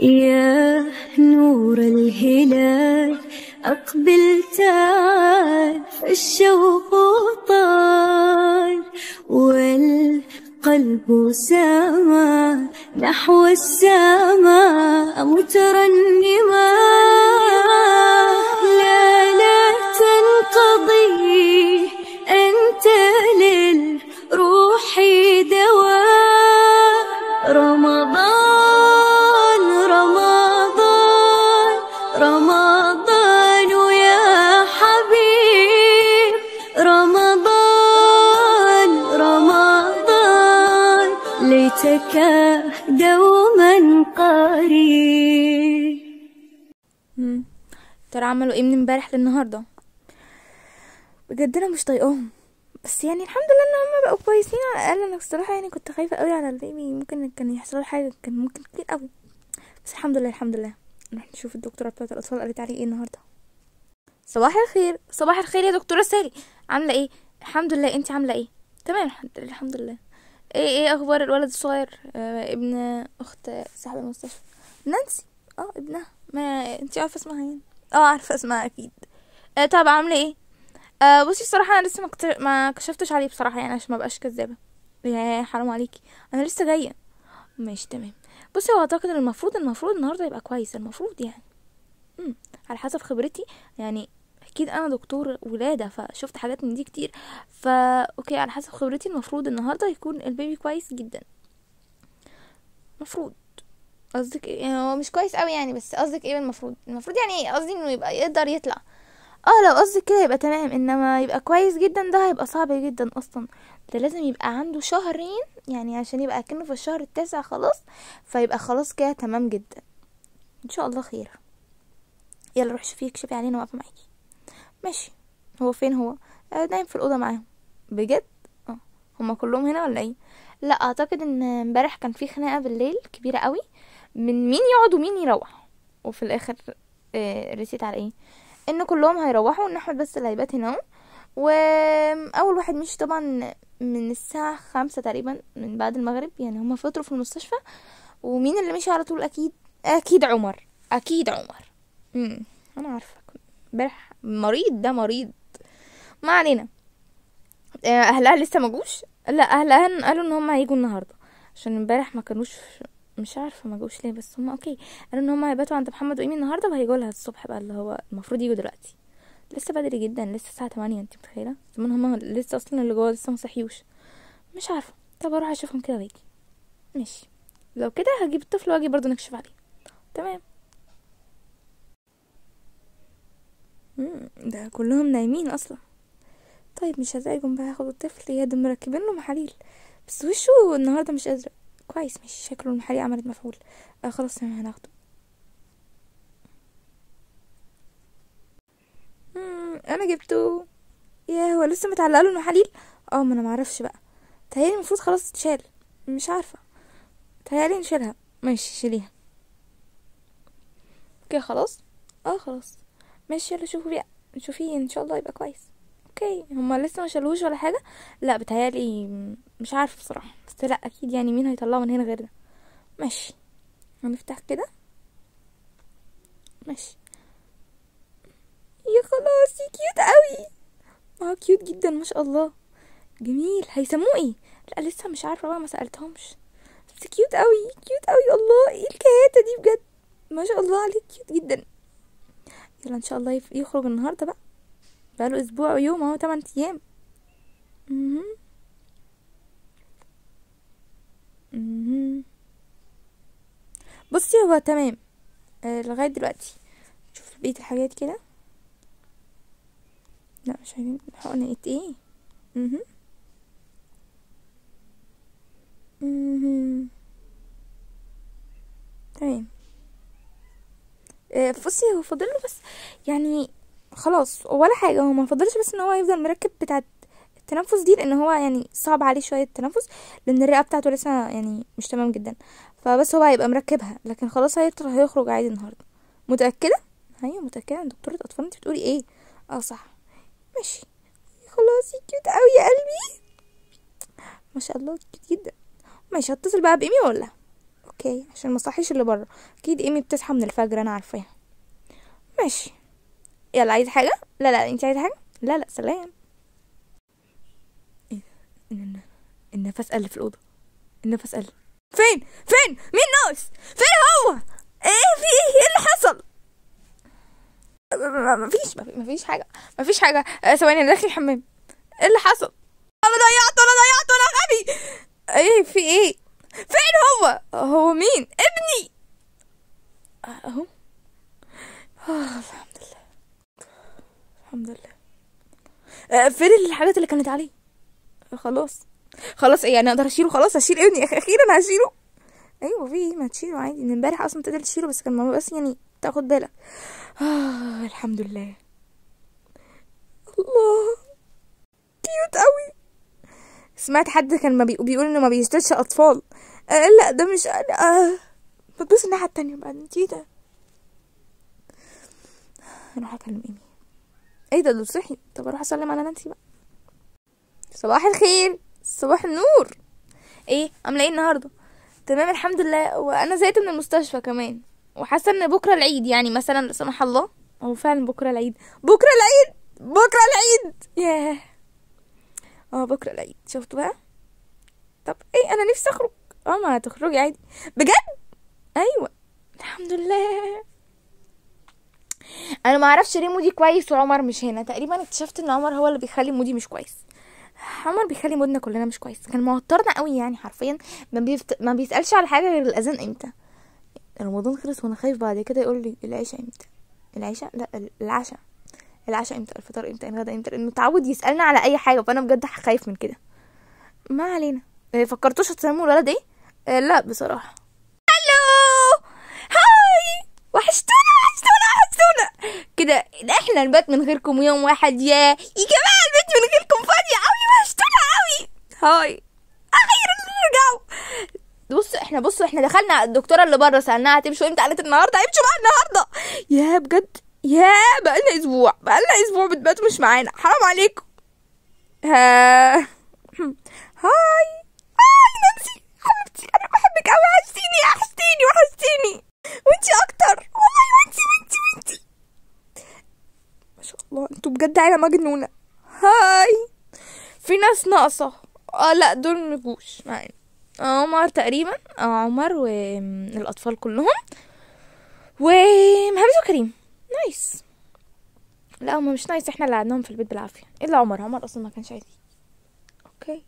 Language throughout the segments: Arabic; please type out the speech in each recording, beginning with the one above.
يا نور الهلال أقبل تعال الشوق طال والقلب سما نحو السماء مترنما لا لا تنقضي أنت للروح ترى عملوا ايه من امبارح للنهارده بجد انا مش طايقاهم بس يعني الحمد لله ان هم بقوا كويسين على الاقل انا الصراحه يعني كنت خايفه قوي على البيبي ممكن كان يحصل حاجه كان ممكن كتير قوي بس الحمد لله الحمد لله نروح نشوف الدكتوره بتاعه الاطفال قالت عليه ايه النهارده صباح الخير صباح الخير يا دكتوره ساري عامله ايه الحمد لله انت عامله ايه تمام الحمد لله ايه ايه اخبار الولد الصغير آه ابن اخت صاحب المستشفى نانسي اه ابنها ما انت عارفه اسمها يعني اه عارفه اسمها اكيد آه طب عامله ايه آه بصي الصراحه انا لسه ما, كتر... ما كشفتش عليه بصراحه يعني عشان ما بقاش كذابه يا حرام عليكي انا لسه جايه ماشي تمام بصي هو اعتقد ان المفروض المفروض النهارده يبقى كويس المفروض يعني مم. على حسب خبرتي يعني اكيد انا دكتور ولاده فشفت حاجات من دي كتير فا اوكي على حسب خبرتي المفروض النهارده يكون البيبي كويس جدا مفروض قصدك ايه يعني هو مش كويس قوي يعني بس قصدك ايه المفروض المفروض يعني ايه قصدي انه يبقى يقدر يطلع اه لو قصدك كده يبقى تمام انما يبقى كويس جدا ده هيبقى صعب جدا اصلا ده لازم يبقى عنده شهرين يعني عشان يبقى كأنه في الشهر التاسع خلاص فيبقى خلاص كده تمام جدا ان شاء الله خير يلا روح شوفيه اكشفي علينا واقف واقفه معاكي ماشي هو فين هو آه، نايم في الاوضه معاهم بجد اه هما كلهم هنا ولا ايه لا اعتقد ان امبارح كان في خناقه بالليل كبيره قوي من مين يقعد ومين يروح وفي الاخر آه، رسيت على ايه ان كلهم هيروحوا ان احمد بس اللي هيبات هنا واول واحد مشي طبعا من الساعة خمسة تقريبا من بعد المغرب يعني هما فطروا في المستشفى ومين اللي مشي على طول اكيد اكيد عمر اكيد عمر مم. انا عارفه امبارح مريض ده مريض ما علينا آه، اهلها لسه مجوش لا اهلها قالوا ان هما هيجوا النهارده عشان امبارح ما كانوش مش عارفه ما جوش ليه بس هم اوكي قالوا ان هم هيباتوا عند محمد وايمي النهارده وهيجوا لها الصبح بقى اللي هو المفروض يجوا دلوقتي لسه بدري جدا لسه الساعه 8 انت متخيله زمان هم لسه اصلا اللي جوه لسه مصحيوش مش عارفه طب اروح اشوفهم كده واجي ماشي لو كده هجيب الطفل واجي برضو نكشف عليه تمام ده كلهم نايمين اصلا طيب مش هزعجهم بقى هاخد الطفل يا ده مركبين له محاليل بس وشه النهارده مش ازرق كويس ماشي شكله المحلي عملت مفعول آه خلاص تمام هناخده انا جبته يا هو لسه متعلق له المحاليل اه ما انا معرفش بقى تهيالي المفروض خلاص تتشال مش عارفه تهيالي نشيلها ماشي شيليها اوكي خلاص اه خلاص ماشي يلا شوفوا بقى شوفيه ان شاء الله يبقى كويس اوكي هما لسه ما شالوش ولا حاجه لا بتهيالي مش عارفه بصراحه بس لا اكيد يعني مين هيطلعه من هنا غير ده ماشي هنفتح كده ماشي يا خلاص يا كيوت قوي ما هو كيوت جدا ما شاء الله جميل هيسموه ايه لا لسه مش عارفه بقى ما سالتهمش بس كيوت قوي كيوت قوي الله ايه الكهاتة دي بجد ما شاء الله عليك كيوت جدا يلا ان شاء الله يخرج النهارده بقى بقاله اسبوع ويوم اهو تمن ايام بصي هو تمام آه، لغايه دلوقتي شوف بقيه الحاجات كده لا مش عايزين حقن إيه؟, ايه مهم. تمام آه، بصي هو فاضله بس يعني خلاص ولا حاجه هو ما فضلش بس ان هو يفضل مركب بتاعه التنفس دي لان هو يعني صعب عليه شويه التنفس لان الرئه بتاعته لسه يعني مش تمام جدا فبس هو هيبقى مركبها لكن خلاص هيطر هيخرج عادي النهارده متاكده هي أيوة، متاكده ان دكتوره اطفال انت بتقولي ايه اه صح ماشي خلاص كيوت قوي يا قلبي ما شاء الله كيوت جدا ماشي هتصل بقى بايمي ولا اوكي عشان ما اللي بره اكيد ايمي بتصحى من الفجر انا عارفاها ماشي يلا عايز حاجه لا لا انت عايزه حاجه لا لا سلام إيه، النفس قل في الاوضه النفس قل فين فين مين ناقص فين هو ايه في ايه, إيه اللي حصل مفيش مفيش حاجه مفيش حاجه آه، ثواني انا داخل الحمام ايه اللي حصل انا ضيعته انا ضيعته انا غبي ايه في ايه فين هو هو مين ابني آه، اهو آه، الحمد لله الحمد لله آه، فين الحاجات اللي كانت عليه آه، خلاص خلاص ايه يعني اقدر اشيله خلاص اشيل ابني اخيرا هشيله ايوه في ايه ما تشيله عادي من امبارح اصلا تقدر تشيله بس كان ماما بس يعني تاخد بالك آه الحمد لله الله كيوت قوي سمعت حد كان ما بيقول انه ما بيشتتش اطفال آه لا ده مش انا آه بتبص الناحيه التانية بعد كده انا اروح اكلم ايمي ايه ده دول صحي طب اروح اسلم على نانسي بقى صباح الخير صباح النور ايه عامله ايه النهارده تمام الحمد لله وانا زهقت من المستشفى كمان وحاسه ان بكره العيد يعني مثلا لا سمح الله هو فعلا بكره العيد بكره العيد بكره العيد ياه اه بكره العيد شفت بقى طب ايه انا نفسي اخرج اه ما هتخرجي عادي بجد ايوه الحمد لله انا ما اعرفش ليه مودي كويس وعمر مش هنا تقريبا اكتشفت ان عمر هو اللي بيخلي مودي مش كويس عمر بيخلي مودنا كلنا مش كويس كان موترنا قوي يعني حرفيا ما, بيفت... ما بيسالش على حاجه غير الاذان امتى رمضان خلص وانا خايف بعد كده يقول لي العشاء امتى العشاء لا العشاء العشاء امتى الفطار امتى الغدا امتى لانه متعود يسالنا على اي حاجه فانا بجد خايف من كده ما علينا آه، فكرتوش هتسموا الولد ايه آه، لا بصراحه هلو هاي وحشتوني كده احنا نبات من غيركم يوم واحد يا يا جماعه البيت من غيركم فاضيه قوي وحشتونا قوي هاي اخيرا رجعوا بص احنا بص احنا دخلنا الدكتوره اللي بره سالناها هتمشوا امتى قالت النهارده هيمشوا بقى النهارده يا بجد يا لنا اسبوع بقى لنا اسبوع بتباتوا مش معانا حرام عليكم ها هاي هاي نانسي حبيبتي انا بحبك قوي وحشتيني وحشتيني وحشتيني وانتي اكتر والله وانتي وانتي وانتي شاء الله انتوا بجد عيله مجنونه هاي في ناس ناقصه اه لا دول مجوش معانا اه عمر تقريبا اه عمر والاطفال كلهم ومحمد وكريم نايس لا هما مش نايس احنا اللي قعدناهم في البيت بالعافيه الا عمر عمر اصلا ما كانش عايز اوكي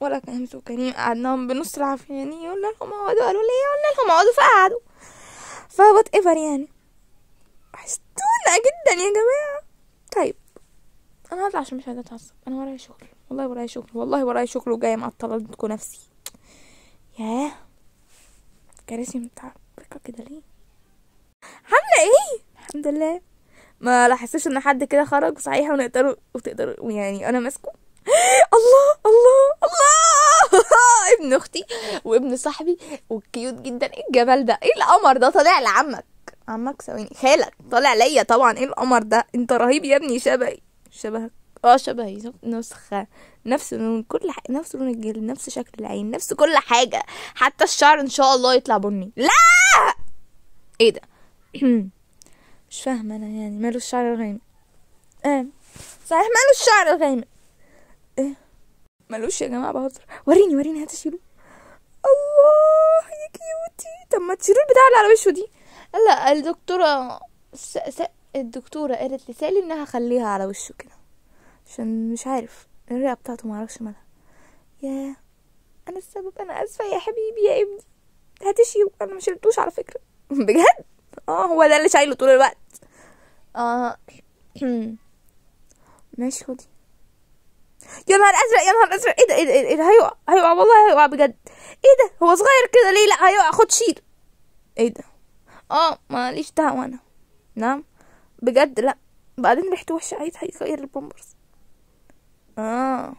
ولا كان همزه وكريم قعدناهم بنص العافيه يعني قلنا لهم اقعدوا قالوا لي إيه؟ قلنا لهم اقعدوا فقعدوا فوات ايفر يعني وحشتونا جدا يا جماعه طيب انا هطلع عشان مش عايزه اتعصب انا ورايا شغل والله ورايا شغل والله ورايا شغل وجايه معطله لكم نفسي ياه كراسي متعبكه كده ليه عامله ايه الحمد لله ما لاحظتش ان حد كده خرج صحيح ونقدروا وتقدروا يعني انا ماسكه الله الله الله ابن اختي وابن صاحبي وكيوت جدا ايه الجمال ده ايه القمر ده طالع لعمك عمك ثواني خالك طالع ليا طبعا ايه القمر ده انت رهيب يا ابني شبهي شبهك اه شبهي نسخة نفس لون كل حاجة نفس لون الجلد نفس شكل العين نفس كل حاجة حتى الشعر ان شاء الله يطلع بني لا ايه ده مش فاهمة انا يعني ماله الشعر الغامق اه صحيح ماله الشعر الغامق ايه ملوش يا جماعة بهزر وريني وريني هتشيله الله يا كيوتي طب ما تشيلوا البتاع اللي على وشه دي لا الدكتورة س... س... الدكتورة قالت لسالي انها خليها على وشه كده عشان مش عارف الرئة بتاعته معرفش مالها يا انا السبب انا اسفة يا حبيبي يا ابني هتشي انا مش شلتوش على فكرة بجد اه هو ده اللي شايله طول الوقت اه ماشي خدي يا نهار ازرق يا نهار ازرق ايه ده ايه ده, إيه ده هيقع هيقع والله هيقع بجد ايه ده هو صغير كده ليه لا هيقع خد شيل ايه ده اه ماليش دعوة انا نعم بجد لا بعدين ريحته وحشة عايز هيغير البامبرز اه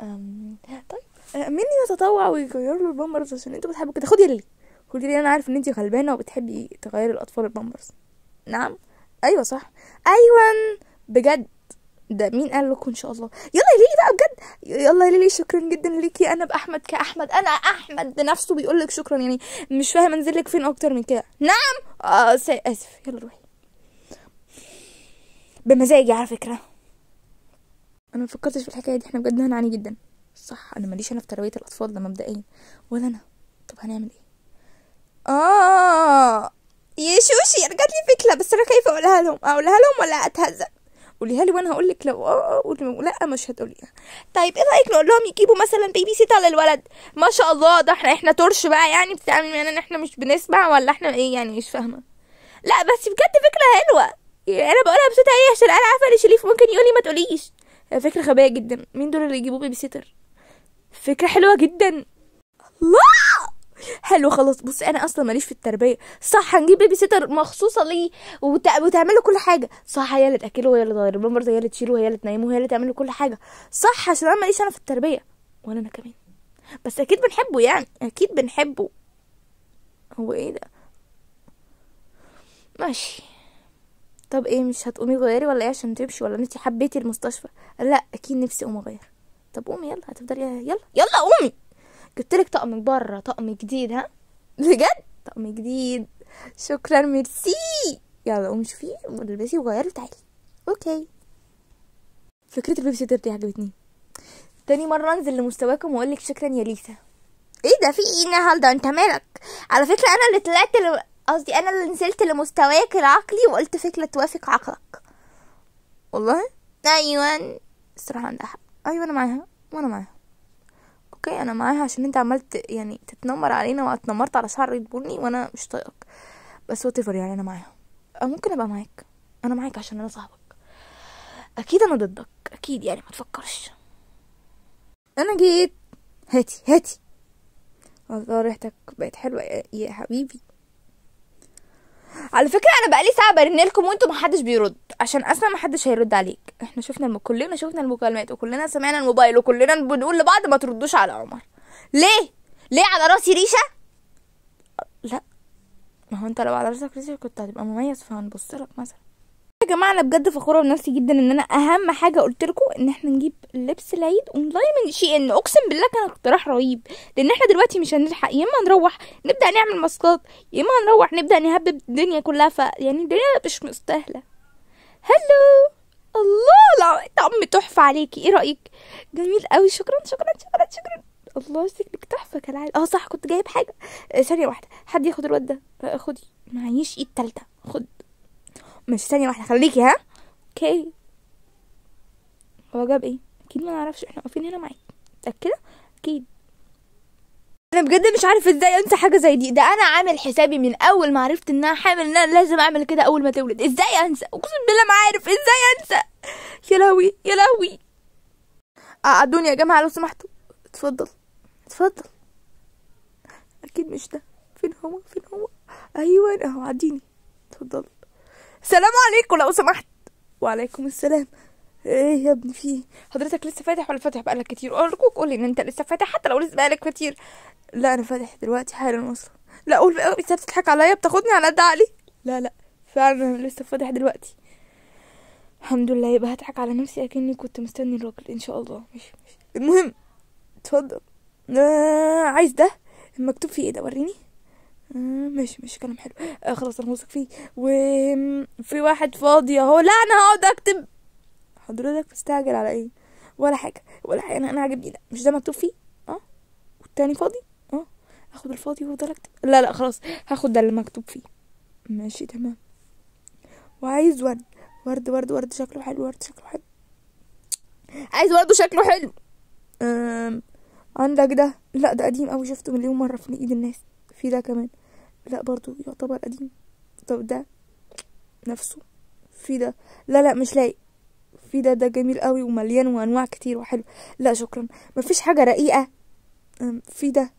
أم. طيب آه، مين يتطوع ويغير له البامبرز عشان انتوا بتحبوا كده خدي لي خدي لي انا عارف ان انتي غلبانه وبتحبي تغيري الاطفال البامبرز نعم ايوه صح ايوه بجد ده مين قال لكم ان شاء الله يلا يا ليلي بقى بجد يلا يا ليلي شكرا جدا ليكي انا باحمد كاحمد انا احمد نفسه بيقول لك شكرا يعني مش فاهم انزل لك فين اكتر من كده نعم آه اسف يلا روحي بمزاجي على فكره انا ما فكرتش في الحكايه دي احنا بجد هنعاني جدا صح انا ماليش انا في تربيه الاطفال ده مبدئيا ولا انا طب هنعمل ايه اه يا شوشي انا جاتلي فكره بس انا خايفه اقولها لهم اقولها لهم ولا اتهزق قوليها لي وانا هقول لك لو اه, آه، لا مش هتقوليها طيب ايه رايك نقول لهم يجيبوا مثلا بيبي سيتا للولد ما شاء الله ده احنا احنا ترش بقى يعني بتعمل يعني ان احنا مش بنسمع ولا احنا ايه يعني مش فاهمه لا بس بجد فكره حلوه يعني انا بقولها بصوت عالي عشان انا عارفه ان شريف ممكن يقولي ما تقوليش فكره غبيه جدا مين دول اللي يجيبوا بيبي سيتر فكره حلوه جدا الله حلو خلاص بص انا اصلا ماليش في التربيه صح هنجيب بيبي سيتر مخصوصه ليه وت... وتعمل له كل حاجه صح هي اللي تاكله وهي اللي تغير برضه هي اللي تشيله وهي اللي تنيمه وهي اللي تعمل له كل حاجه صح عشان انا ماليش انا في التربيه ولا انا كمان بس اكيد بنحبه يعني اكيد بنحبه هو ايه ده ماشي طب ايه مش هتقومي تغيري ولا ايه عشان تمشي ولا انتي حبيتي المستشفى لا اكيد نفسي اقوم اغير طب قومي يلا هتفضلي يلا يلا قومي جبت لك طقم من بره طقم جديد ها بجد طقم جديد شكرا ميرسي يلا قومي شوفي البسي وغيري وتعالي اوكي فكره البيبي سيتر دي عجبتني تاني مره انزل لمستواكم واقول لك شكرا يا ليسا ايه ده في ايه النهارده انت مالك على فكره انا اللي طلعت قصدي انا اللي نزلت لمستواك العقلي وقلت فكره توافق عقلك والله ايوه الصراحه عندها حق ايوه انا معاها وانا معاها اوكي انا معاها عشان انت عملت يعني تتنمر علينا واتنمرت على شعر بني وانا مش طايقك بس واتيفر يعني انا معاها أه، ممكن ابقى معاك انا معاك عشان انا صاحبك اكيد انا ضدك اكيد يعني ما تفكرش انا جيت هاتي هاتي الله ريحتك بقت حلوه يا حبيبي على فكره انا بقالي ساعه برن لكم وانتم محدش بيرد عشان اسمع محدش هيرد عليك احنا شفنا الم... كلنا شفنا المكالمات وكلنا سمعنا الموبايل وكلنا بنقول لبعض ما تردوش على عمر ليه ليه على راسي ريشه لا ما هو انت لو على راسك ريشه كنت هتبقى مميز فهنبص لك مثلا يا جماعه انا بجد فخوره بنفسي جدا ان انا اهم حاجه قلت لكم ان احنا نجيب لبس العيد اونلاين من شي ان اقسم بالله كان اقتراح رهيب لان احنا دلوقتي مش هنلحق يا اما نروح نبدا نعمل ماسكات يا اما نروح نبدا نهبب الدنيا كلها ف يعني الدنيا مش مستاهله هلو الله لا طعم تحفه عليكي ايه رايك جميل قوي شكرا شكرا شكرا شكرا الله شكلك تحفه كالعاده اه صح كنت جايب حاجه آه، ثانيه واحده حد ياخد الواد ده آه، خدي معيش ايد تالته خد مش ثانية واحدة خليكي ها اوكي هو جاب ايه اكيد ما نعرفش احنا واقفين هنا معاك متأكدة اكيد انا بجد مش عارف ازاي انسى حاجه زي دي ده انا عامل حسابي من اول ما عرفت انها حامل ان انا لازم اعمل كده اول ما تولد ازاي انسى اقسم بالله ما عارف ازاي انسى يا لهوي يا لهوي اقعدوني آه، يا جماعه لو سمحتوا اتفضل اتفضل اكيد مش ده فين هو فين هو ايوه اهو عديني اتفضل سلام عليكم لو سمحت وعليكم السلام ايه يا ابني في حضرتك لسه فاتح ولا فاتح بقالك كتير ارجوك قولي ان انت لسه فاتح حتى لو لسه بقالك كتير لا انا فاتح دلوقتي حالا اصلا لا قول بقى انت بتضحك عليا بتاخدني على قد عقلي لا لا فعلا انا لسه فاتح دلوقتي الحمد لله يبقى هضحك على نفسي اكني كنت مستني الراجل ان شاء الله مش مش المهم اتفضل آه عايز ده المكتوب فيه ايه ده وريني ماشي ماشي كلام حلو آه، خلاص انا واثق فيه وفي واحد فاضي اهو لا انا هقعد اكتب حضرتك مستعجل على ايه ولا حاجه ولا حاجه انا انا عاجبني ده مش ده مكتوب فيه اه والتاني فاضي اه اخد الفاضي وافضل اكتب لا لا خلاص هاخد ده اللي مكتوب فيه ماشي تمام وعايز ورد ورد ورد ورد شكله حلو ورد شكله حلو عايز ورد شكله حلو أم. عندك ده لا ده قديم قوي شفته مليون مره في ايد الناس في ده كمان لا برضو يعتبر قديم طب ده نفسه في ده لا لا مش لايق في ده ده جميل قوي ومليان وانواع كتير وحلو لا شكرا مفيش حاجه رقيقه في ده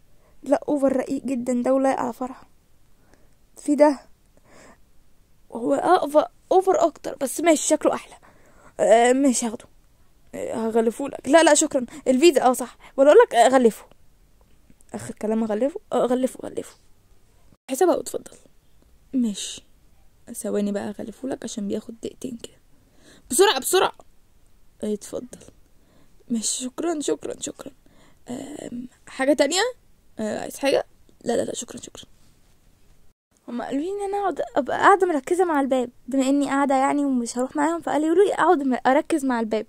لا اوفر رقيق جدا ده ولايق على فرح في ده هو اوفر اكتر بس ماشي شكله احلى مش ماشي هاخده هغلفه لك لا لا شكرا الفيزا اه صح ولا اقول لك غلفه اخر كلام اغلفه اغلفه غلفه حسابها وتفضل ماشي ثواني بقى اغلفهولك عشان بياخد دقيقتين كده بسرعه بسرعه اتفضل ماشي شكرا شكرا شكرا حاجه تانية آه، عايز حاجه لا لا لا شكرا شكرا هما قالوا لي ان انا اقعد ابقى قاعده مركزه مع الباب بما اني قاعده يعني ومش هروح معاهم فقالوا لي اقعد اركز مع الباب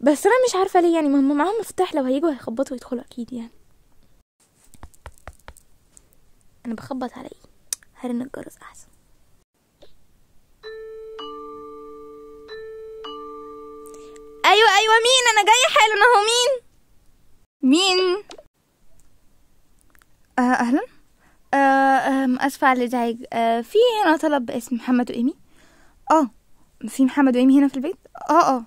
بس انا مش عارفه ليه يعني ما هم معاهم مفتاح لو هيجوا هيخبطوا يدخلوا اكيد يعني انا بخبط على ايه هرن الجرس احسن ايوه ايوه مين انا جايه حالا اهو مين مين آه، اهلا آه،, آه اسفه على الازعاج آه، في هنا طلب باسم محمد وايمي اه في محمد وايمي هنا في البيت اه اه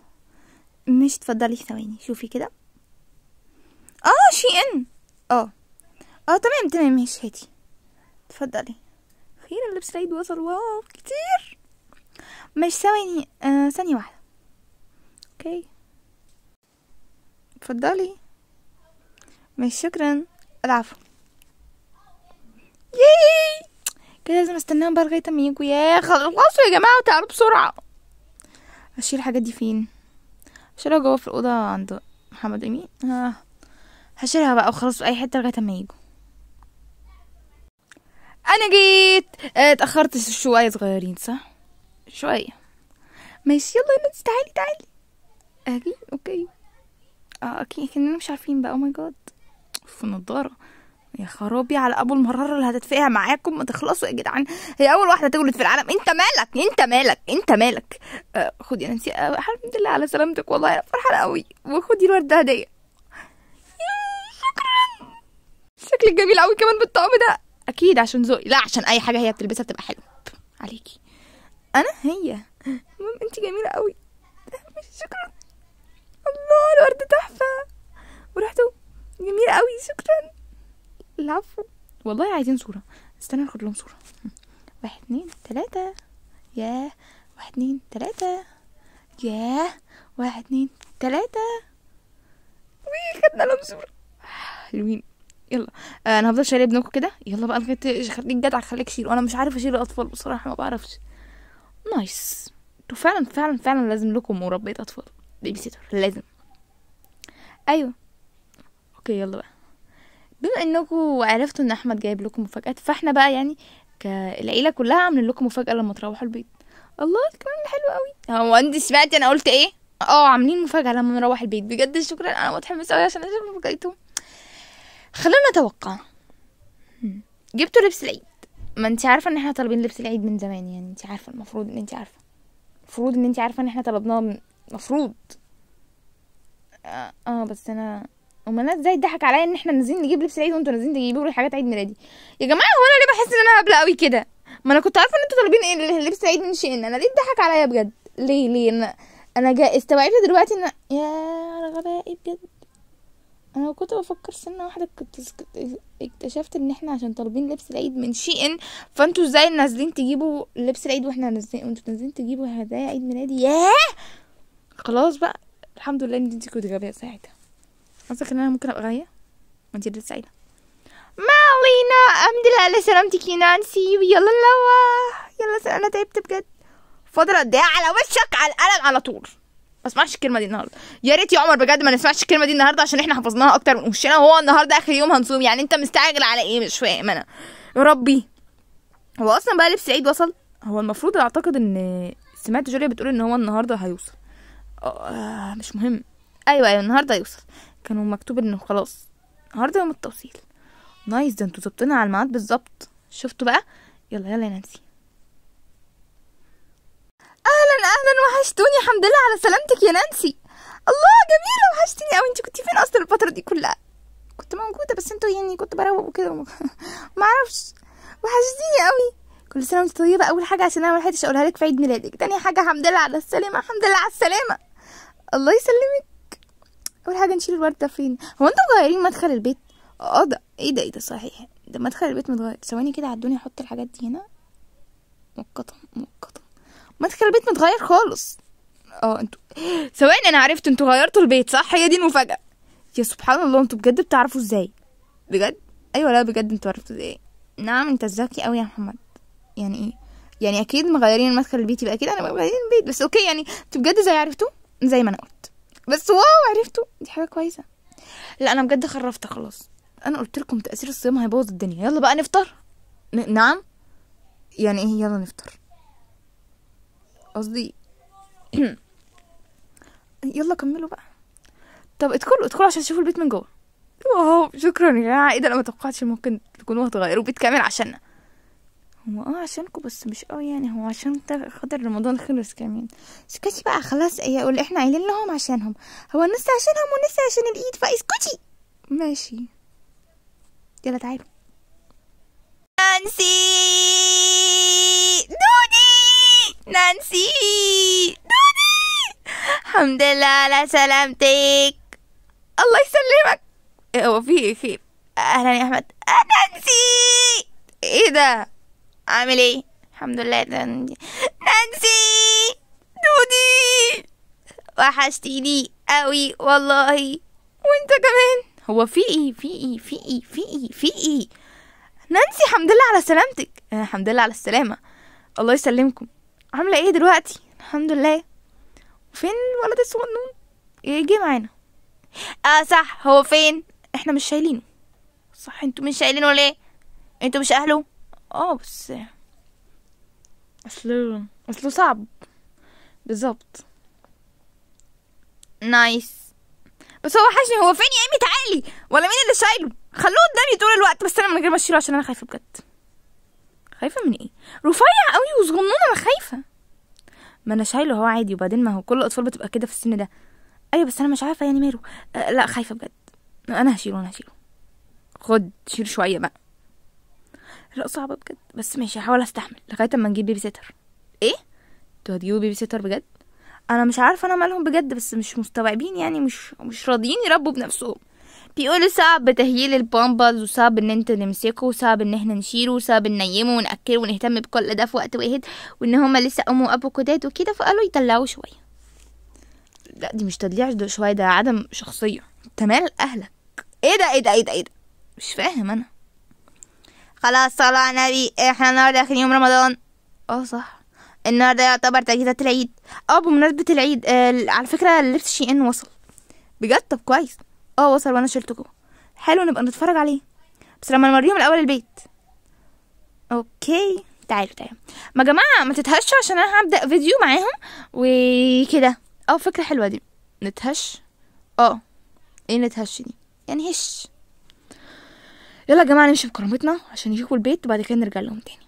مش اتفضلي ثواني شوفي كده اه شي ان اه اه تمام تمام ماشي هاتي تفضلي اخيرا اللبس العيد وصل واو كتير مش ثواني آه ثانية واحدة اوكي تفضلي مش شكرا العفو ياي كده لازم استناهم بقى لغاية اما يجوا يا خلصوا يا جماعة وتعالوا بسرعة هشيل الحاجات دي فين هشيلها جوه في الأوضة عند محمد امين آه، هشيلها بقى وخلصوا في اي حتة لغاية اما يجوا انا جيت آه، اتاخرت شويه صغيرين صح شويه ماشي يلا يا منس تعالي تعالي اجي اوكي اه اكيد كاننا مش عارفين بقى oh او ماي جاد في النضاره يا خرابي على ابو المراره اللي هتتفقع معاكم ما تخلصوا يا جدعان هي اول واحده تولد في العالم انت مالك انت مالك انت مالك آه خدي يا نانسي آه الحمد لله على سلامتك والله انا فرحانه قوي وخدي الورده هديه شكرا شكلك جميل قوي كمان بالطقم ده اكيد عشان ذوقي لا عشان اي حاجه هي بتلبسها بتبقى حلوه عليكي انا هي المهم انت جميله قوي شكرا الله الورد تحفه ورحت جميله قوي شكرا العفو والله عايزين صوره استنى ناخد لهم صوره واحد اتنين تلاته ياه واحد اتنين تلاته ياه واحد اتنين تلاته وي خدنا لهم صوره حلوين يلا آه، انا هفضل شاريه ابنكم كده يلا بقى خليك جدع خليك شيل وانا مش عارفه اشيل الاطفال بصراحه ما بعرفش نايس انتوا فعلا فعلا فعلا لازم لكم مربيه اطفال بيبي سيتر لازم ايوه اوكي يلا بقى بما انكم عرفتوا ان احمد جايب لكم مفاجات فاحنا بقى يعني العيله كلها عاملين لكم مفاجاه لما تروحوا البيت الله الكلام ده حلو قوي هو انت سمعتي انا قلت ايه اه عاملين مفاجاه لما نروح البيت بجد شكرا انا متحمسه قوي عشان اشوف مفاجاتهم خلونا نتوقع جبتوا لبس العيد ما انت عارفه ان احنا طالبين لبس العيد من زمان يعني انت عارفه المفروض ان انت عارفه المفروض ان انت عارفه ان احنا طلبناه من... مفروض آه،, آه, بس انا امال انا ازاي اتضحك عليا ان احنا نازلين نجيب لبس العيد وانتوا نازلين تجيبوا لي حاجات عيد ميلادي يا جماعه هو انا ليه بحس ان انا هبله قوي كده ما انا كنت عارفه ان انتوا طالبين ايه لبس العيد من شئنا انا ليه اتضحك عليا بجد ليه ليه انا انا جا استوعبت دلوقتي ان يا غبائي بجد انا كنت بفكر سنه واحده كنت اكتشفت ان احنا عشان طالبين لبس العيد من شيء فانتوا ازاي نازلين تجيبوا لبس العيد واحنا نازلين وانتوا نازلين تجيبوا هدايا عيد ميلادي ياه خلاص بقى الحمد لله ان انت كنت غبيه ساعتها قصدك ان انا ممكن ابقى ما انت لسه سعيده ما علينا الحمد لله على سلامتك يا نانسي يلا نروح يلا انا تعبت بجد فاضل قد ايه على وشك على القلم على طول ما اسمعش الكلمه دي النهارده يا ريت يا عمر بجد ما نسمعش الكلمه دي النهارده عشان احنا حفظناها اكتر من وشنا هو النهارده اخر يوم هنصوم يعني انت مستعجل على ايه مش فاهم انا يا ربي هو اصلا بقى لبس عيد وصل هو المفروض اعتقد ان سمعت جوليا بتقول ان هو النهارده هيوصل آه مش مهم ايوه ايوه النهارده هيوصل كانوا مكتوب انه خلاص النهارده يوم التوصيل نايس ده انتوا ظبطنا على الميعاد بالظبط شفتوا بقى يلا يلا يا نانسي اهلا وحشتوني الحمد لله على سلامتك يا نانسي الله جميلة وحشتني قوي انت كنت فين اصلا الفترة دي كلها كنت موجودة بس انتوا يعني كنت بروق وكده ما وم... اعرفش وحشتيني قوي كل سنة وانت طيبة اول حاجة عشان انا ما لحقتش اقولها لك في عيد ميلادك تاني حاجة الحمد لله على السلامة الحمد لله على السلامة الله يسلمك اول حاجة نشيل الوردة فين هو انتوا مغيرين مدخل البيت اه ده ايه ده ايه ده صحيح ده مدخل البيت متغير ثواني كده عدوني احط الحاجات دي هنا مؤقتا مؤقتا ما انت البيت متغير خالص اه انتوا ثواني انا عرفت انتوا غيرتوا البيت صح هي دي المفاجاه يا سبحان الله انتوا بجد بتعرفوا ازاي بجد ايوه لا بجد انتوا عرفتوا ازاي نعم انت ذكي قوي يا محمد يعني ايه يعني اكيد مغيرين المدخل البيت يبقى اكيد انا مغيرين البيت بس اوكي يعني انتوا بجد زي عرفتوا زي ما انا قلت بس واو عرفتوا دي حاجه كويسه لا انا بجد خرفت خلاص انا قلت لكم تاثير الصيام هيبوظ الدنيا يلا بقى نفطر ن- نعم يعني ايه يلا نفطر قصدي يلا كملوا بقى طب ادخلوا ادخلوا عشان تشوفوا البيت من جوه واو شكرا يا جماعه ايه ده انا ما توقعتش ممكن تكونوا هتغيروا بيت كامل عشاننا هو اه عشانكم بس مش قوي يعني هو عشان خاطر رمضان خلص كمان اسكتي بقى خلاص ايه اللي احنا قايلين لهم عشانهم هو الناس عشانهم والناس عشان الايد فاسكتي ماشي يلا تعالوا نانسي دودي نانسي دودي الحمد لله على سلامتك الله يسلمك إيه، هو في خير إيه، إيه؟ اهلا يا احمد آه، نانسي ايه ده عامل ايه الحمد لله ده نانسي دودي وحشتيني قوي والله وانت كمان هو في ايه في ايه في ايه في ايه في ايه نانسي الحمد لله على سلامتك آه، الحمد لله على السلامه الله يسلمكم عامله ايه دلوقتي الحمد لله فين الولد الصغنون يجي ايه معانا اه صح هو فين احنا مش شايلينه صح انتوا مش شايلينه ليه انتوا مش اهله اه بس اصله اصله صعب بالظبط نايس بس هو وحشني هو فين يا امي تعالي ولا مين اللي شايله خلوه قدامي طول الوقت بس انا من غير ما اشيله عشان انا خايفه بجد خايفة من ايه رفيع قوي وصغنونة انا خايفة ما انا شايله هو عادي وبعدين ما هو كل الاطفال بتبقى كده في السن ده ايوه بس انا مش عارفه يعني ماله أه لا خايفه بجد انا هشيله انا هشيله خد شيل شويه بقى لا صعبه بجد بس ماشي هحاول استحمل لغايه اما نجيب بيبي سيتر ايه انتوا هتجيبوا بيبي سيتر بجد انا مش عارفه انا مالهم بجد بس مش مستوعبين يعني مش مش راضيين يربوا بنفسهم بيقولوا صعب تهييل البامبرز وصعب ان انت نمسكه وصعب ان احنا نشيله وصعب ننيمه ونأكله ونهتم بكل ده في وقت واحد وان هما لسه ام وابو جداد وكده فقالوا يطلعوا شويه لا دي مش تدليع شويه ده عدم شخصيه تمام اهلك ايه ده ايه ده ايه ده ايه ده مش فاهم انا خلاص صلاة على النبي احنا النهارده اخر يوم رمضان اه صح النهارده يعتبر تجهيزات العيد اه بمناسبة العيد آه على فكرة لبس شي ان وصل بجد طب كويس اه وصل وانا شلته جوه حلو نبقى نتفرج عليه بس لما نوريهم الاول البيت اوكي تعالوا تعالوا ما جماعه ما تتهشوا عشان انا هبدا فيديو معاهم وكده اه فكره حلوه دي نتهش اه ايه نتهش دي يعني هش يلا يا جماعه نمشي بكرامتنا عشان يشوفوا البيت وبعد كده نرجع لهم تاني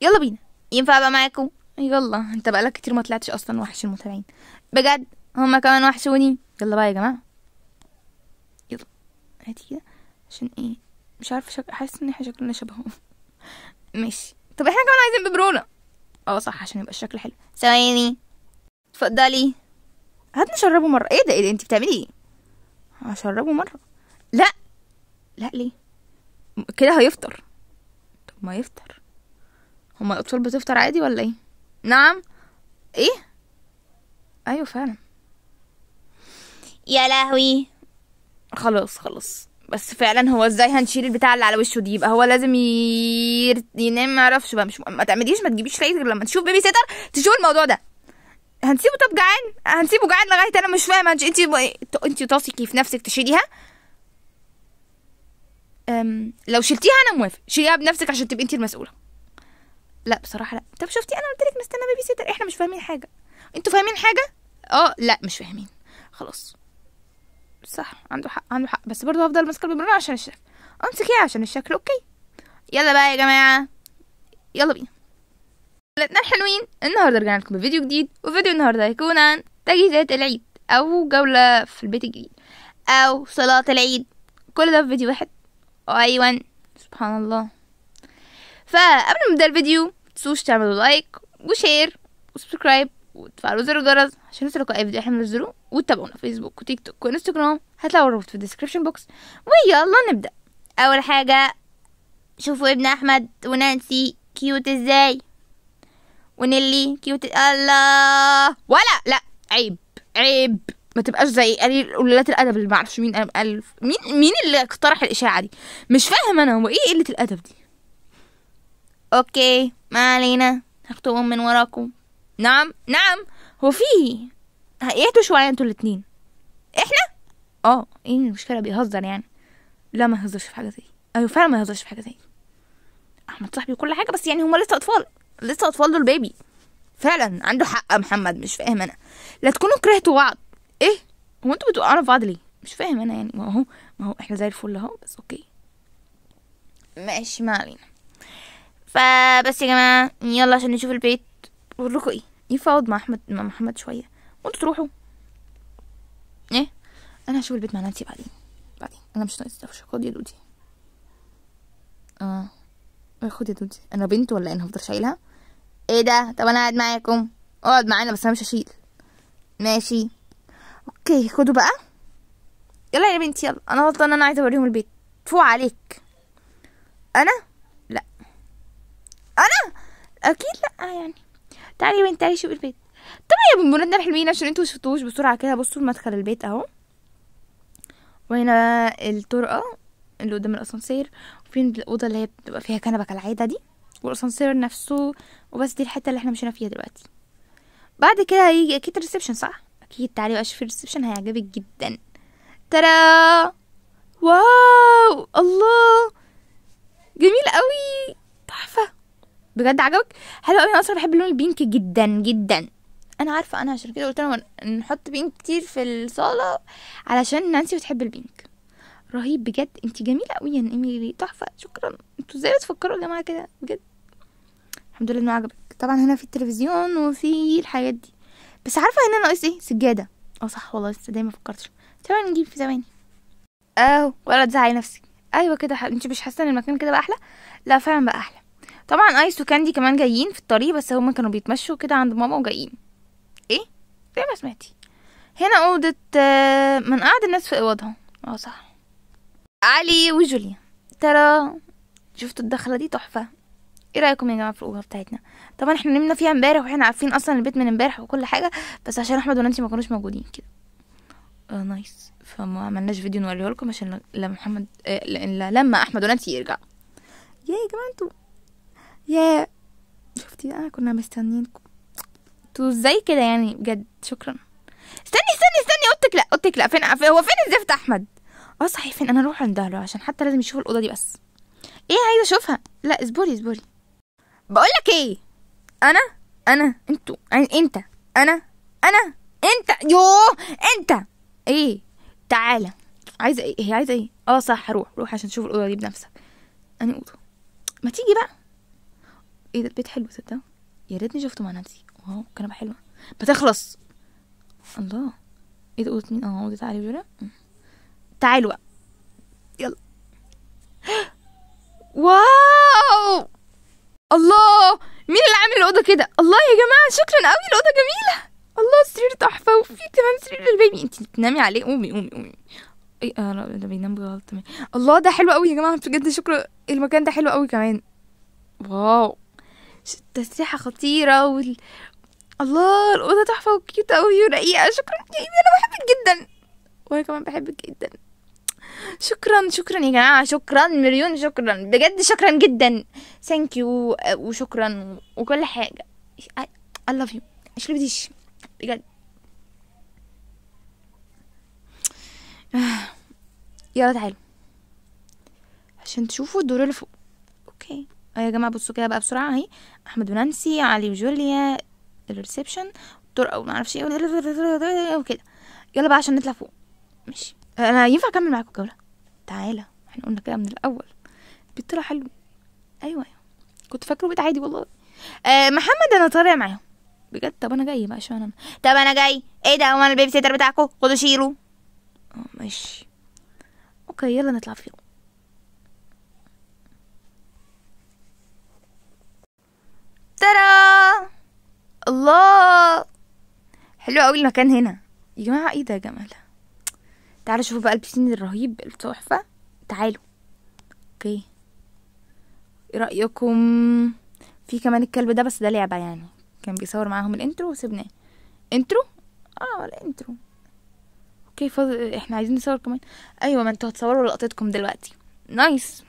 يلا بينا ينفع بقى معاكم يلا انت بقالك كتير ما طلعتش اصلا وحش المتابعين بجد هما كمان وحشوني يلا بقى يا جماعه هدية عشان ايه مش عارفه شك... حاسه ان احنا شكلنا شبههم ماشي طب احنا كمان عايزين ببرونه اه صح عشان يبقى الشكل حلو ثواني اتفضلي هات نشربه مره ايه ده ايه ده انت بتعملي ايه هشربه مره لا لا ليه كده هيفطر طب ما يفطر هما الاطفال بتفطر عادي ولا ايه نعم ايه ايوه فعلا يا لهوي خلاص خلاص بس فعلا هو ازاي هنشيل البتاع اللي على وشه دي يبقى هو لازم ير... ينام ما اعرفش بقى مش ما تعمليش ما تجيبيش لقيت غير لما تشوف بيبي سيتر تشوف الموضوع ده هنسيبه طب جعان هنسيبه جعان لغايه انا مش فاهمه انت انت انت تثقي في نفسك تشيليها أم... لو شلتيها انا موافق شيليها بنفسك عشان تبقي انت المسؤوله لا بصراحه لا طب شفتي انا قلت لك مستنى بيبي سيتر احنا مش فاهمين حاجه انتوا فاهمين حاجه اه لا مش فاهمين خلاص صح عنده حق عنده حق بس برضه هفضل ماسكه الببرونه عشان الشكل امسكيها عشان الشكل اوكي يلا بقى يا جماعه يلا بينا حلقتنا الحلوين النهارده رجعنا لكم بفيديو جديد وفيديو النهارده هيكون عن تجهيزات العيد او جوله في البيت الجديد او صلاه العيد كل ده في فيديو واحد ايوه سبحان الله فقبل ما نبدا الفيديو تنسوش تعملوا لايك وشير وسبسكرايب وتفعلوا زر الجرس عشان يوصلكوا اي فيديو احنا بنزله وتابعونا فيسبوك وتيك توك وانستجرام هتلاقوا الرابط في الديسكربشن بوكس ويلا نبدا اول حاجه شوفوا ابن احمد ونانسي كيوت ازاي ونيلي كيوت الله ولا لا عيب عيب ما تبقاش زي قليل قليلات الادب اللي معرفش مين الف مين مين اللي اقترح الاشاعه دي مش فاهم انا هو ايه قله الادب دي اوكي ما علينا هختم من وراكم نعم نعم هو فيه اهدوا شوية انتوا الاتنين احنا اه ايه المشكلة بيهزر يعني لا ما يهزرش في حاجة زي ايوه فعلا ما يهزرش في حاجة زي احمد صاحبي كل حاجة بس يعني هما لسه اطفال لسه اطفال دول بيبي فعلا عنده حق محمد مش فاهم انا لا تكونوا كرهتوا بعض ايه هو انتوا بتوقعوا بعض ليه مش فاهم انا يعني ما هو ما هو احنا زي الفل اهو بس اوكي ماشي ما علينا فبس يا جماعه يلا عشان نشوف البيت بقول لكم ايه ينفع اقعد مع احمد مع محمد شويه وانتوا تروحوا ايه انا هشوف البيت مع نانسي بعدين بعدين انا مش ناقصه دوشه خد يا دودي اه خد يا دودي انا بنت ولا إيه؟ انا هفضل شايلها ايه ده طب انا قاعد معاكم اقعد معانا بس انا مش هشيل ماشي اوكي خدوا بقى يلا يا بنتي يلا انا غلطانه انا عايزه اوريهم البيت فوق عليك انا لا انا اكيد لا يعني تعالي يا بنت تعالي شوفي البيت طبعا يا مرنة حلوين عشان انتوا شفتوش بسرعه كده بصوا مدخل البيت اهو وهنا الطرقه اللي قدام الاسانسير وفين الاوضه اللي هي بتبقى فيها كنبه كالعاده دي والاسانسير نفسه وبس دي الحته اللي احنا مشينا فيها دلوقتي بعد كده هيجي اكيد الريسبشن صح اكيد تعالي بقى شوفي الريسبشن هيعجبك جدا ترى واو الله جميل قوي تحفه بجد عجبك حلو قوي انا اصلا بحب اللون البينك جدا جدا انا عارفه انا عشان كده قلت لهم نحط بينك كتير في الصاله علشان نانسي بتحب البينك رهيب بجد انت جميله قوي يا ايميلي تحفه شكرا انتوا ازاي بتفكروا يا جماعه كده بجد الحمد لله انه عجبك طبعا هنا في التلفزيون وفي الحاجات دي بس عارفه هنا ناقص ايه سجاده اه صح والله لسه دايما فكرتش تعالوا نجيب في ثواني اهو ولا تزعلي نفسك ايوه كده انت مش حاسه ان المكان كده بقى احلى لا فعلا بقى احلى طبعا ايس وكاندي كمان جايين في الطريق بس هما كانوا بيتمشوا كده عند ماما وجايين ايه زي ما سمعتي هنا اوضة آه، من قعد الناس في اوضها اه صح علي وجوليا ترى شفتوا الدخلة دي تحفة ايه رايكم يا جماعه في الاوضه بتاعتنا طبعا احنا نمنا فيها امبارح واحنا عارفين اصلا البيت من امبارح وكل حاجه بس عشان احمد ونانسي ما كانوش موجودين كده آه نايس فما عملناش فيديو نوريه لكم عشان لما محمد آه لما احمد ونانسي يرجع يا جماعه انتوا يا شفتي بقى كنا مستنيينكم انتوا ازاي كده يعني بجد شكرا استني استني استني اوضتك لا اوضتك لا فين هو فين الزفت احمد اه صحيح فين انا اروح عندها له عشان حتى لازم يشوف الاوضه دي بس ايه عايزه اشوفها لا اصبري اصبري بقولك ايه انا انا انتوا يعني انت انا انا انت يوه انت ايه تعالى عايزه ايه هي عايزه ايه اه صح روح روح عشان تشوف الاوضه دي بنفسك انا اوضه ما تيجي بقى ايه ده البيت حلو صدق يا ريتني شفته مع نفسي واو كنبه حلوه بتخلص الله ايه ده اوضه مين اه اوضه علي وجوله تعالوا يلا واو الله مين اللي عامل الاوضه كده الله يا جماعه شكرا قوي الاوضه جميله الله السرير تحفه وفي كمان سرير البيبي انت بتنامي عليه قومي قومي قومي ايه اه ده بينام بغلط الله ده حلو قوي يا جماعه بجد شكرا المكان ده حلو قوي كمان واو تسريحة خطيرة وال... الله الأوضة تحفة وكيوت أوي ورقيقة شكرا يا إيمي أنا بحبك جدا وأنا كمان بحبك جدا شكرا شكرا يا جماعة شكرا مليون شكرا بجد شكرا جدا ثانك يو وشكرا وكل حاجة I love you مش لبديش بجد يلا تعالوا عشان تشوفوا الدور اللي فوق اوكي أيوة يا جماعة بصوا كده بقى بسرعة اهي احمد ونانسي علي وجوليا الريسبشن الطرق او اعرفش ايه وكده يلا بقى عشان نطلع فوق ماشي انا ينفع اكمل معاكم الجوله تعالى احنا قلنا كده من الاول البيت طلع حلو ايوه ايوه كنت فاكره بيت عادي والله آه محمد انا طالع معاهم بجد طب انا جاي بقى عشان انا طب انا جاي ايه ده هو انا البيبي سيتر بتاعكم خدوا شيلوا آه، ماشي اوكي يلا نطلع فيهم حلو قوي المكان هنا يا جماعه ايه ده يا جماعه تعالوا شوفوا بقى البسين الرهيب التحفه تعالوا اوكي ايه رايكم في كمان الكلب ده بس ده لعبه يعني كان بيصور معاهم الانترو وسيبناه انترو اه الانترو اوكي فاضل احنا عايزين نصور كمان ايوه ما انتوا هتصوروا لقطتكم دلوقتي نايس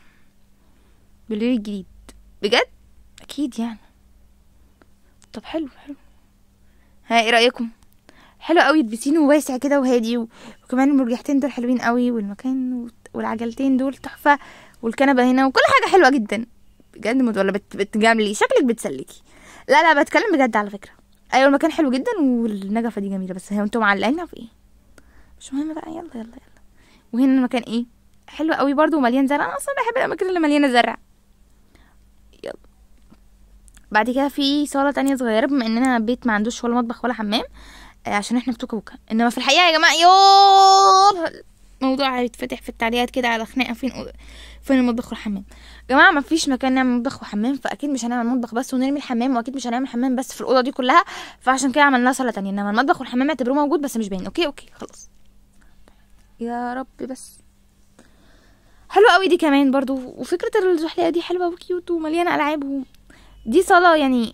بالليل الجديد بجد اكيد يعني طب حلو حلو ها ايه رايكم حلو قوي البسين واسع كده وهادي وكمان المرجحتين دول حلوين قوي والمكان والعجلتين دول تحفه والكنبه هنا وكل حاجه حلوه جدا بجد ولا بتجاملي شكلك بتسلكي لا لا بتكلم بجد على فكره ايوه المكان حلو جدا والنجفه دي جميله بس هي انتوا معلقينها في ايه مش مهم بقى يلا يلا يلا وهنا المكان ايه حلو قوي برضو ومليان زرع انا اصلا بحب الاماكن اللي مليانه زرع يلا بعد كده في صاله تانية صغيره بما اننا بيت ما عندوش ولا مطبخ ولا حمام عشان احنا في توكوكا انما في الحقيقه يا جماعه يو الموضوع هيتفتح في التعليقات كده على خناقه فين فين المطبخ والحمام جماعه ما فيش مكان نعمل مطبخ وحمام فاكيد مش هنعمل مطبخ بس ونرمي الحمام واكيد مش هنعمل حمام بس في الاوضه دي كلها فعشان كده عملناها صاله تانية انما المطبخ والحمام اعتبروه موجود بس مش باين اوكي اوكي خلاص يا ربي بس حلوه قوي دي كمان برضو وفكره الزحليه دي حلوه وكيوت ومليانه العاب دي صاله يعني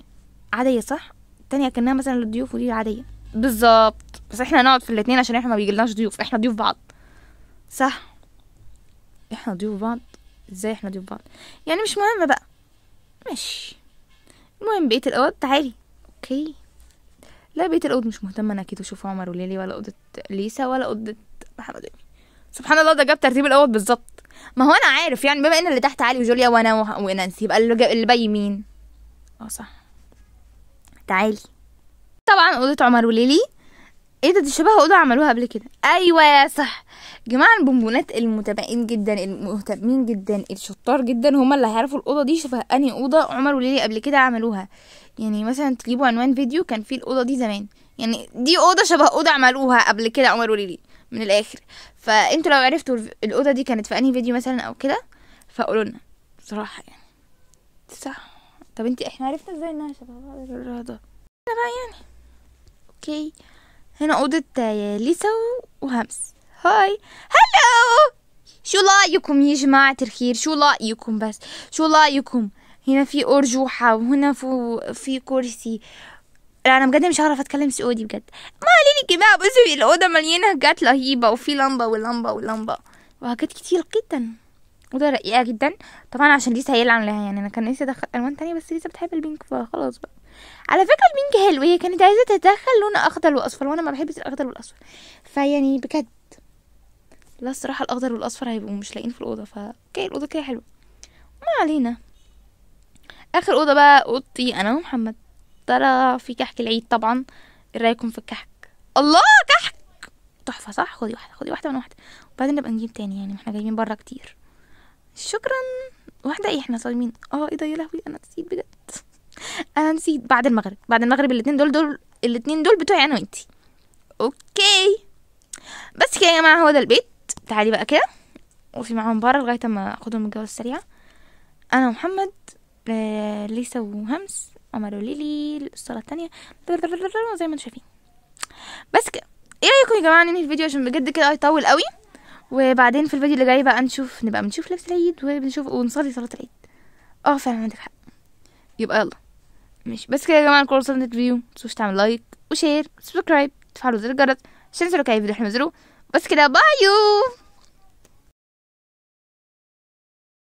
عاديه صح التانية كانها مثلا للضيوف ودي عاديه بالظبط بس احنا هنقعد في الاتنين عشان احنا ما بيجيلناش ضيوف احنا ضيوف بعض صح احنا ضيوف بعض ازاي احنا ضيوف بعض يعني مش مهم بقى ماشي المهم بقيت الاوض تعالي اوكي لا بقيت الاوض مش مهتمه انا اكيد اشوف عمر وليلي ولا اوضه ليسا ولا اوضه محمد سبحان الله ده جاب ترتيب الاوض بالظبط ما هو انا عارف يعني بما ان اللي تحت علي وجوليا وانا ونانسي يبقى اللي, اللي باقي مين اه صح تعالي طبعا اوضه عمر وليلي ايه ده دي شبه اوضه عملوها قبل كده ايوه صح جماعه البونبونات المتابعين جدا المهتمين جدا الشطار جدا هما اللي هيعرفوا الاوضه دي شبه انهي اوضه عمر وليلي قبل كده عملوها يعني مثلا تجيبوا عنوان فيديو كان فيه الاوضه دي زمان يعني دي اوضه شبه اوضه عملوها قبل كده عمر وليلي من الاخر فانتوا لو عرفتوا الاوضه دي كانت في انهي فيديو مثلا او كده فقولوا لنا بصراحه يعني صح طب انت احنا عرفنا ازاي انها شبه بعض ده بقى يعني اوكي هنا اوضة ليسا وهمس هاي هلو شو رايكم يا جماعة الخير شو رايكم بس شو رايكم هنا في أرجوحة وهنا في كرسي انا بجد مش هعرف اتكلم سعودي بجد ما علينا جماعه بصوا الاوضه مليانه حاجات رهيبه وفي لمبه ولمبه ولمبه وحاجات كتير جدا اوضه رقيقه جدا طبعا عشان لسه هيلعن لها يعني انا كان نفسي ادخل الوان تانية بس لسه بتحب البينك فخلاص بقى على فكره البينك حلو هي كانت عايزه تتدخل لون اخضر واصفر وانا ما بحبش الاخضر والاصفر فيعني بجد لا الصراحه الاخضر والاصفر هيبقوا مش لاقيين في الاوضه ف الاوضه كده حلوه ما علينا اخر اوضه بقى اوضتي انا ومحمد ترى في كحك العيد طبعا ايه رايكم في الكحك الله كحك تحفه صح خدي واحده خدي واحده من واحده وبعدين نبقى نجيب تاني يعني احنا جايبين بره كتير شكرا واحده ايه احنا صايمين اه ايه ده يا لهوي انا نسيت بجد انا آه، نسيت بعد المغرب بعد المغرب الاثنين دول دول الاثنين دول بتوعي انا وانتي اوكي بس كده يا جماعه هو ده البيت تعالي بقى كده وفي معاهم بره لغايه اما اخدهم الجوله السريعه انا ومحمد آه، ليسا وهمس عمر وليلي الصاله التانية زي ما انتم شايفين بس كده ايه رايكم يا جماعه ننهي الفيديو عشان بجد كده هيطول قوي وبعدين في الفيديو اللي جاي بقى نشوف نبقى بنشوف لبس العيد وبنشوف ونصلي صلاه العيد اه فعلا عندك حق يبقى يلا مش بس كده يا جماعه الكورس وصلنا فيو متنسوش تعمل لايك وشير وسبسكرايب تفعلوا زر الجرس عشان تنزلوا كيف فيديو احنا بس كده بايو